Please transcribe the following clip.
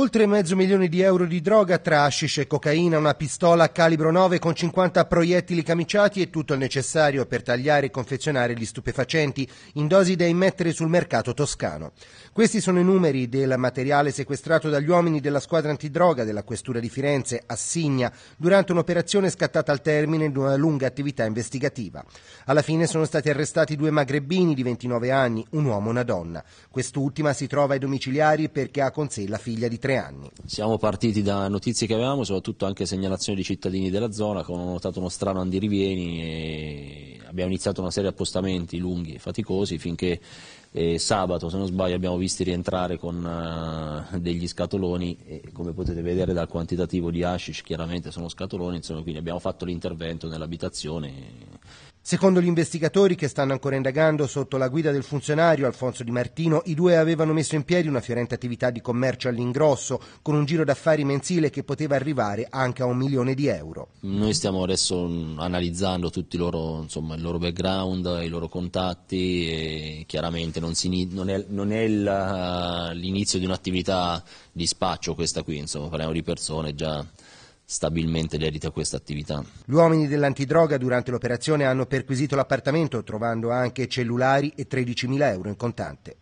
Oltre mezzo milione di euro di droga tra hashish e cocaina, una pistola a calibro 9 con 50 proiettili camiciati e tutto il necessario per tagliare e confezionare gli stupefacenti in dosi da immettere sul mercato toscano. Questi sono i numeri del materiale sequestrato dagli uomini della squadra antidroga della Questura di Firenze a Signa durante un'operazione scattata al termine di una lunga attività investigativa. Alla fine sono stati arrestati due magrebini di 29 anni, un uomo e una donna. Quest'ultima si trova ai domiciliari perché ha con sé la figlia di tre anni. Siamo partiti da notizie che avevamo, soprattutto anche segnalazioni di cittadini della zona che hanno notato uno strano andirivieni e abbiamo iniziato una serie di appostamenti lunghi e faticosi finché eh, sabato, se non sbaglio, abbiamo visti rientrare con eh, degli scatoloni e come potete vedere dal quantitativo di hashish chiaramente sono scatoloni, insomma, quindi abbiamo fatto l'intervento nell'abitazione Secondo gli investigatori che stanno ancora indagando, sotto la guida del funzionario Alfonso Di Martino, i due avevano messo in piedi una fiorente attività di commercio all'ingrosso, con un giro d'affari mensile che poteva arrivare anche a un milione di euro. Noi stiamo adesso mm, analizzando tutto il loro, background, i loro contatti, e chiaramente non, si, non è, non è la, eh, l'inizio di un'attività di spaccio questa qui, insomma, parliamo di persone già stabilmente dedita a questa attività. Gli uomini dell'antidroga durante l'operazione hanno perquisito l'appartamento trovando anche cellulari e 13.000 euro in contante.